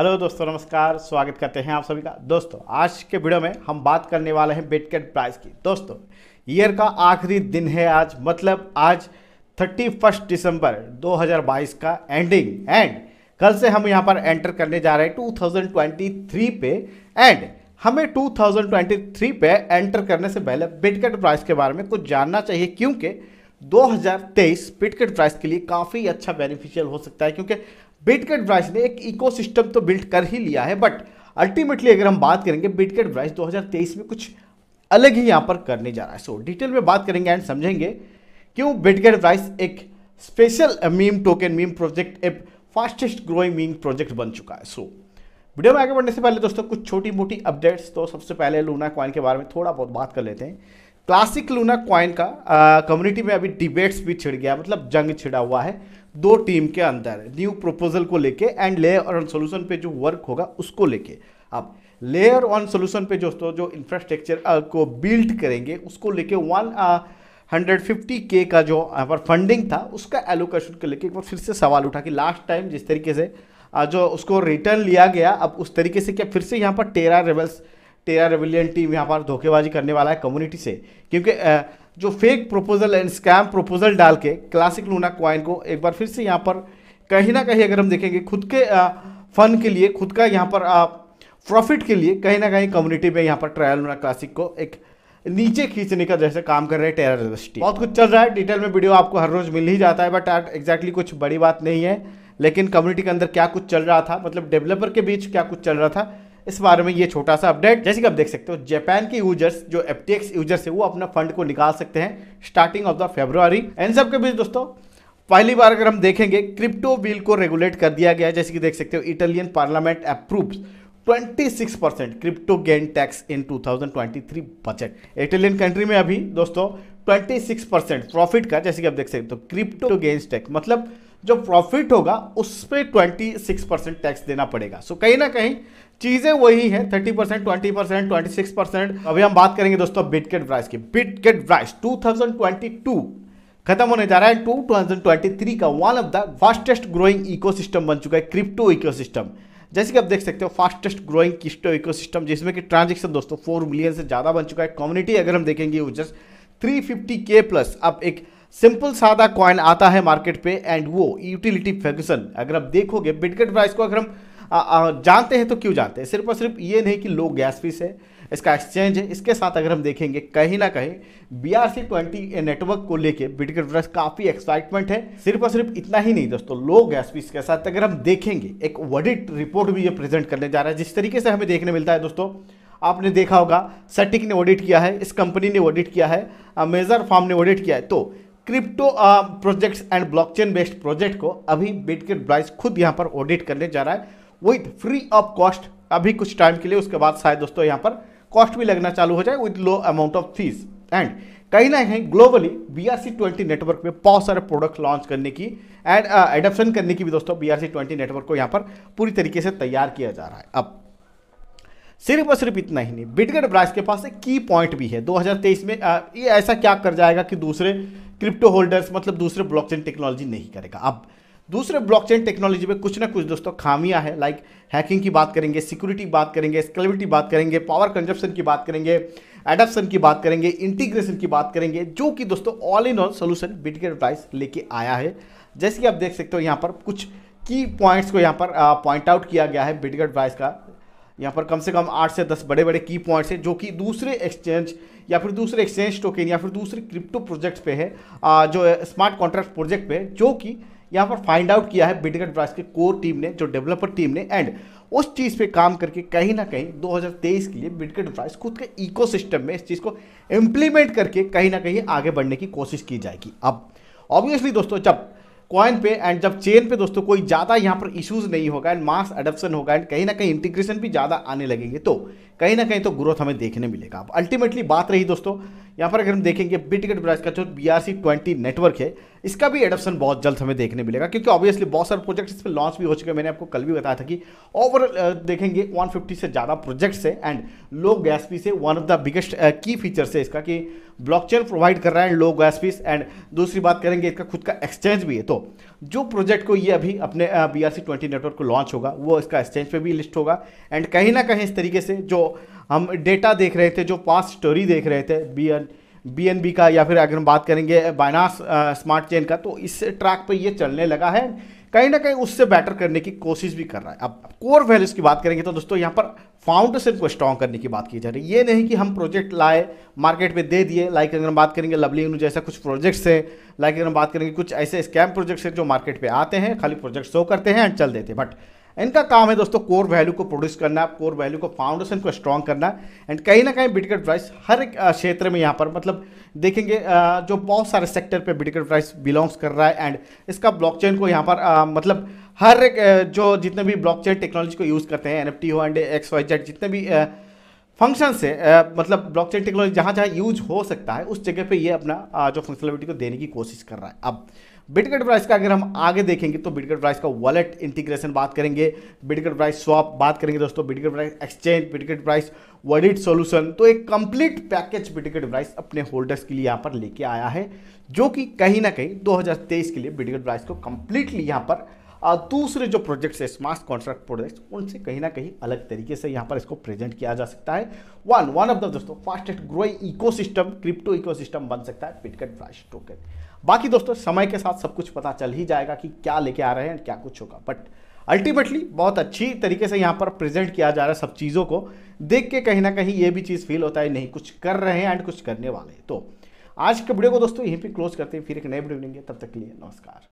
hello दोस्तों नमस्कार स्वागत करते हैं आप सभी का दोस्तों आज के वीडियो में हम बात करने वाले हैं बिटकेट प्राइस की दोस्तों ईयर का आखिरी दिन है आज मतलब आज थर्टी फर्स्ट दिसंबर 2022 का एंडिंग एंड कल से हम यहां पर एंटर करने जा रहे हैं 2023 पे एंड हमें 2023 पे एंटर करने से पहले बिटकेट प्राइस के बारे में कुछ जानना चाहिए क्योंकि 2023 बिटकेट प्राइस के लिए काफ़ी अच्छा बेनिफिशियल हो सकता है क्योंकि बिटकेट ब्राइज ने एक इकोसिस्टम तो बिल्ड कर ही लिया है बट अल्टीमेटली अगर हम बात करेंगे बिटकेट ब्राइस 2023 में कुछ अलग ही यहाँ पर करने जा रहा है सो so, डिटेल में बात करेंगे एंड समझेंगे क्यों बिटकेट ब्राइस एक special meme token meme project एक फास्टेस्ट ग्रोइंग मीम प्रोजेक्ट बन चुका है सो so, वीडियो में आगे बढ़ने से पहले दोस्तों कुछ छोटी मोटी अपडेट्स तो सबसे पहले लूना क्वाइन के बारे में थोड़ा बहुत बात कर लेते हैं क्लासिक लूना क्वाइन का कम्युनिटी में अभी डिबेट्स भी छिड़ गया मतलब जंग छिड़ा हुआ है दो टीम के अंदर न्यू प्रपोजल को लेके एंड लेयर ऑन सोल्यूशन पे जो वर्क होगा उसको लेके आप लेयर ऑन सोल्यूशन पे दोस्तों जो इंफ्रास्ट्रक्चर को बिल्ड करेंगे उसको लेके वन हंड्रेड फिफ्टी के का जो यहाँ पर फंडिंग था उसका एलोकेशन को लेके एक बार फिर से सवाल उठा कि लास्ट टाइम जिस तरीके से जो उसको रिटर्न लिया गया अब उस तरीके से क्या फिर से यहाँ पर Terra rebels Terra rebellion team यहाँ पर धोखेबाजी करने वाला है कम्युनिटी से क्योंकि जो fake proposal and scam proposal डाल के क्लासिक लूना क्वाइन को एक बार फिर से यहाँ पर कहीं ना कहीं अगर हम देखेंगे खुद के फन के लिए खुद का यहाँ पर प्रॉफिट के लिए कहीं ना कहीं कम्युनिटी में यहाँ पर ट्रायल लूना क्लासिक को एक नीचे खींचने का जैसे काम कर रहे हैं टेरर इंडस्ट्री बहुत कुछ चल रहा है डिटेल में वीडियो आपको हर रोज़ मिल ही जाता है बट एग्जैक्टली कुछ बड़ी बात नहीं है लेकिन कम्युनिटी के अंदर क्या कुछ चल रहा था मतलब डेवलपर के बीच क्या कुछ चल रहा था इस बारे में ये छोटा सा अपडेट जैसे कि आप देख सकते हो जापान के यूजर्स जो एफटीएक्स यूजर्स है वो अपना फंड को निकाल सकते हैं स्टार्टिंग ऑफ द फेब्रुआरी एन सब के बीच दोस्तों पहली बार अगर हम देखेंगे क्रिप्टो बिल को रेगुलेट कर दिया गया जैसे कि देख सकते हो Italian parliament approve 26 percent crypto gain tax in 2023 budget Italian country में अभी दोस्तों 26 परसेंट प्रॉफिट का जैसे कि आप देख सकते हो क्रिप्टो गेन्स टैक्स मतलब जो प्रॉफिट होगा उस पर ट्वेंटी सिक्स परसेंट टैक्स देना पड़ेगा सो कहीं ना कहीं चीज़ें वही है thirty percent twenty percent twenty six percent अभी हम बात करेंगे दोस्तों बिटकेट प्राइस की Bitgert price two thousand twenty two खत्म होने जा रहा है two two thousand twenty three का one of the fastest growing ecosystem बन चुका है क्रिप्टो इकोसिस्टम जैसे कि आप देख सकते हो फास्टेस्ट ग्रोइंग क्रिप्टो इकोसिस्टम जिसमें कि ट्रांजेक्शन दोस्तों फोर मिलियन से ज़्यादा बन चुका है कम्युनिटी अगर हम देखेंगे वो जस्ट थ्री फिफ्टी के प्लस अब एक सिंपल सादा कॉइन आता है मार्केट पे एंड वो यूटिलिटी फंक्शन अगर आप देखोगे बिटकट प्राइस को अगर हम जानते हैं तो क्यों जानते हैं सिर्फ और सिर्फ ये नहीं कि लो गैस फीस है इसका एक्सचेंज है इसके साथ अगर हम देखेंगे कहीं ना कहीं B R C twenty network को लेके बिटकेट प्राइस काफ़ी एक्साइटमेंट है सिर्फ और सिर्फ इतना ही नहीं दोस्तों लो गैस फीस के साथ अगर हम देखेंगे एक वडिट रिपोर्ट भी ये प्रेजेंट करने जा रहा है जिस तरीके से हमें देखने मिलता है दोस्तों आपने देखा होगा सटिक ने ऑडिट किया है इस कंपनी ने ऑडिट किया है मेजर फार्म ने ऑडिट किया है तो crypto projects and blockchain based project को अभी बिटकिट ब्राइस खुद यहाँ पर ऑडिट करने जा रहा है विथ फ्री ऑफ कॉस्ट अभी कुछ टाइम के लिए उसके बाद शायद दोस्तों यहाँ पर कॉस्ट भी लगना चालू हो जाए with low amount of fees and कहीं ना कहीं globally B R C twenty network में बहुत सारे प्रोडक्ट लॉन्च करने की एंड एडप्शन uh, करने की भी दोस्तों B R C twenty network को यहाँ पर पूरी तरीके से तैयार किया जा रहा है अब सिर्फ और सिर्फ इतना ही नहीं बिटगेट ब्राइस के पास एक की पॉइंट भी है 2023 में आ, ये ऐसा क्या कर जाएगा कि दूसरे क्रिप्टो होल्डर्स मतलब दूसरे ब्लॉकचेन टेक्नोलॉजी नहीं करेगा अब दूसरे ब्लॉकचेन टेक्नोलॉजी में कुछ ना कुछ दोस्तों खामियां हैं लाइक हैकिंग की बात करेंगे सिक्योरिटी बात करेंगे स्केलेबिलिटी बात करेंगे पावर कंजप्शन की बात करेंगे एडप्शन की बात करेंगे इंटीग्रेशन की बात करेंगे जो कि दोस्तों all in all solution Bitgert price लेके आया है जैसे कि आप देख सकते हो यहाँ पर कुछ की पॉइंट्स को यहाँ पर पॉइंट आउट किया गया है बिटगेट प्राइस का यहाँ पर कम से कम आठ से दस बड़े बड़े की पॉइंट्स हैं जो कि दूसरे एक्सचेंज या फिर दूसरे एक्सचेंज टोकन या फिर दूसरे क्रिप्टो प्रोजेक्ट पे है जो स्मार्ट कॉन्ट्रैक्ट प्रोजेक्ट पे जो कि यहाँ पर फाइंड आउट किया है बिटकॉइन प्राइस के कोर टीम ने जो डेवलपर टीम ने एंड उस चीज़ पे काम करके कहीं ना कहीं 2023 के लिए बिटकॉइन प्राइस खुद के इकोसिस्टम में इस चीज़ को इम्प्लीमेंट करके कहीं ना कहीं आगे बढ़ने की कोशिश की जाएगी अब ऑब्वियसली दोस्तों जब कॉइन पे एंड जब चेन पे दोस्तों कोई ज़्यादा यहाँ पर इश्यूज नहीं होगा एंड मास अडप्शन होगा एंड कहीं ना कहीं इंटीग्रेशन भी ज़्यादा आने लगेंगे तो कहीं ना कहीं तो ग्रोथ हमें देखने मिलेगा अब अल्टीमेटली बात रही दोस्तों यहाँ पर अगर हम देखेंगे बिटिकट ब्राइज का जो बी आर नेटवर्क है इसका भी एडप्शन बहुत जल्द हमें देखने मिलेगा क्योंकि ऑब्वियसली बहुत सारे प्रोजेक्ट्स इसमें लॉन्च भी हो चुके हैं मैंने आपको कल भी बताया था कि ओवरऑल देखेंगे 150 से ज़्यादा प्रोजेक्ट्स है एंड लो गैस फीस है one of the biggest key features है इसका कि ब्लॉकचेन प्रोवाइड कर रहा है लो गैस फीस एंड दूसरी बात करेंगे इसका खुद का एक्सचेंज भी है तो जो प्रोजेक्ट को ये अभी अपने B R C twenty network को लॉन्च होगा वो इसका एक्सचेंज पर भी लिस्ट होगा एंड कहीं ना कहीं इस तरीके से जो हम डेटा देख रहे थे जो पास स्टोरी देख रहे थे बी बी का या फिर अगर हम बात करेंगे बायनास स्मार्ट चेन का तो इस ट्रैक पर ये चलने लगा है कहीं ना कहीं उससे बेटर करने की कोशिश भी कर रहा है अब कोर वैल्यूज़ की बात करेंगे तो दोस्तों यहाँ पर फाउंडेशन को स्ट्रॉन्ग करने की बात की जा रही है ये नहीं कि हम प्रोजेक्ट लाए मार्केट में दे दिए लाइक अगर हम बात करेंगे लवली जैसा कुछ प्रोजेक्ट्स हैं लाइक अगर हम बात करेंगे कुछ ऐसे स्कैम प्रोजेक्ट्स हैं जो मार्केट पर आते हैं खाली प्रोजेक्ट शो करते हैं एंड चल देते हैं बट इनका काम है दोस्तों कोर वैल्यू को प्रोड्यूस करना कोर वैल्यू को फाउंडेशन को स्ट्रॉन्ग करना एंड कहीं ना कहीं बिटकट प्राइस हर एक क्षेत्र में यहाँ पर मतलब देखेंगे जो बहुत सारे सेक्टर पे बिटकट प्राइस बिलोंग्स कर रहा है एंड इसका ब्लॉकचेन को यहाँ पर मतलब हर एक जो जितने भी ब्लॉक टेक्नोलॉजी को यूज़ करते हैं एन हो एंड एक्स वाई जेड जितने भी फंक्शन से मतलब ब्लॉक टेक्नोलॉजी जहाँ जहाँ यूज हो सकता है उस जगह पे ये अपना जो फंक्शनलिटी को देने की कोशिश कर रहा है अब बिटकट प्राइस का अगर हम आगे देखेंगे तो बिटकट प्राइस का वॉलेट इंटीग्रेशन बात करेंगे बिटकट प्राइस स्वॉप बात करेंगे दोस्तों Bitgert price exchange Bitgert price wallet solution तो एक कंप्लीट पैकेज बिटकट प्राइस अपने होल्डर्स के लिए यहाँ पर लेके आया है जो कि कहीं ना कहीं दो के लिए बिटकट प्राइस को कंप्लीटली यहाँ पर और दूसरे जो प्रोजेक्ट्स है स्मार्ट कॉन्ट्रैक्ट प्रोजेक्ट्स उनसे कहीं ना कहीं अलग तरीके से यहाँ पर इसको प्रेजेंट किया जा सकता है वन वन ऑफ द दोस्तों fastest growing ecosystem crypto ecosystem बन सकता है पिटकट फ्लैश टोकन बाकी दोस्तों समय के साथ सब कुछ पता चल ही जाएगा कि क्या लेके आ रहे हैं क्या कुछ होगा बट अल्टीमेटली बहुत अच्छी तरीके से यहाँ पर प्रेजेंट किया जा रहा है सब चीज़ों को देख के कहीं ना कहीं ये भी चीज़ फील होता है नहीं कुछ कर रहे हैं एंड कुछ करने वाले हैं तो आज के वीडियो को दोस्तों यहीं पे क्लोज करते हैं फिर एक नए वीडियो मिलेंगे तब तक के लिए नमस्कार